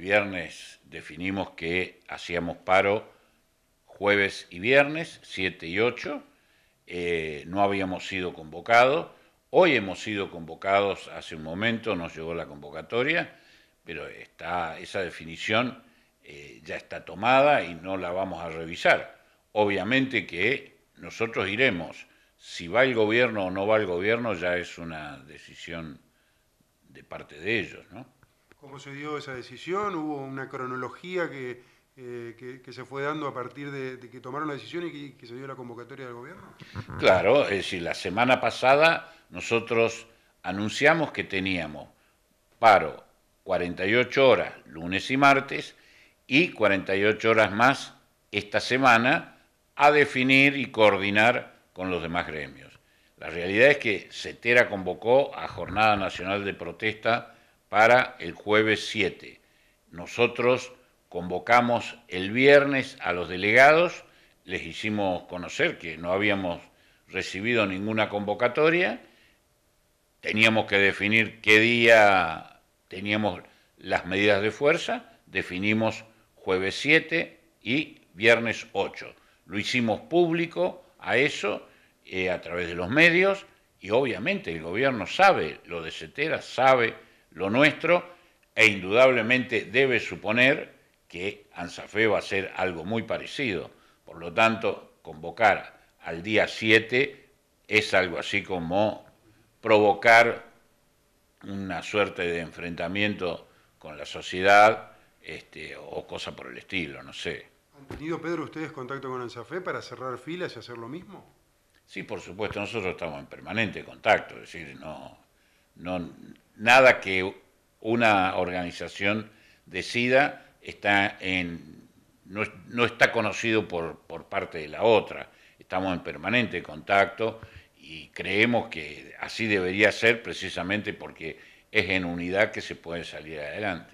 viernes definimos que hacíamos paro jueves y viernes, 7 y 8. Eh, no habíamos sido convocados. Hoy hemos sido convocados hace un momento, nos llegó la convocatoria, pero está, esa definición eh, ya está tomada y no la vamos a revisar. Obviamente que nosotros iremos. Si va el gobierno o no va el gobierno ya es una decisión de parte de ellos, ¿no? cómo se dio esa decisión, hubo una cronología que, eh, se fue dando a partir de, que tomaron la decisión y que, que, se dio la convocatoria del gobierno? Claro, es decir, la semana pasada nosotros anunciamos que teníamos paro 48 horas lunes y martes y 48 horas más esta semana a definir y coordinar con los demás gremios. La realidad es que CETERA convocó a Jornada Nacional de Protesta para el jueves 7. Nosotros convocamos el viernes a los delegados, les hicimos conocer que no habíamos recibido ninguna convocatoria, teníamos que definir qué día teníamos las medidas de fuerza, definimos jueves 7 y viernes 8. Lo hicimos público a eso eh, a través de los medios y obviamente el gobierno sabe, lo de Cetera sabe lo nuestro e indudablemente debe suponer que ANSAFE va a ser algo muy parecido. Por lo tanto, convocar al día 7 es algo así como provocar una suerte de enfrentamiento con la sociedad este, o cosa por el estilo, no sé. ¿Han tenido, Pedro, ustedes contacto con ANSAFE para cerrar filas y hacer lo mismo? Sí, por supuesto, nosotros estamos en permanente contacto, es decir, no, no nada que una organización decida está en, no, está conocido por, por, parte de la otra. Estamos en permanente contacto y creemos que así debería ser precisamente porque es en unidad que se puede salir adelante.